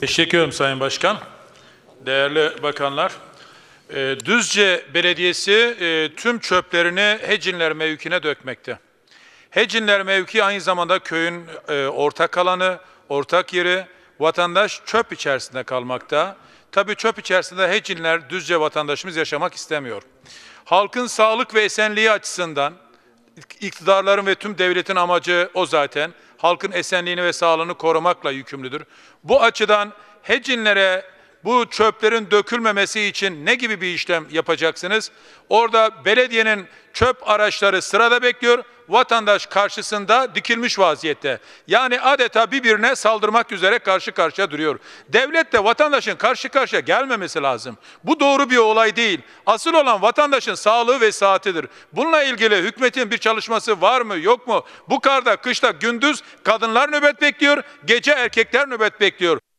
Teşekkür ederim Sayın Başkan. Değerli bakanlar, e, Düzce Belediyesi e, tüm çöplerini Hecinler mevkine dökmekte. Hecinler mevki aynı zamanda köyün e, ortak alanı, ortak yeri, vatandaş çöp içerisinde kalmakta. Tabii çöp içerisinde Hecinler, Düzce vatandaşımız yaşamak istemiyor. Halkın sağlık ve esenliği açısından İktidarların ve tüm devletin amacı o zaten. Halkın esenliğini ve sağlığını korumakla yükümlüdür. Bu açıdan hecinlere bu çöplerin dökülmemesi için ne gibi bir işlem yapacaksınız? Orada belediyenin çöp araçları sırada bekliyor. Vatandaş karşısında dikilmiş vaziyette. Yani adeta birbirine saldırmak üzere karşı karşıya duruyor. Devlet de vatandaşın karşı karşıya gelmemesi lazım. Bu doğru bir olay değil. Asıl olan vatandaşın sağlığı ve saatidir. Bununla ilgili hükümetin bir çalışması var mı yok mu? Bu karda kışta gündüz kadınlar nöbet bekliyor, gece erkekler nöbet bekliyor.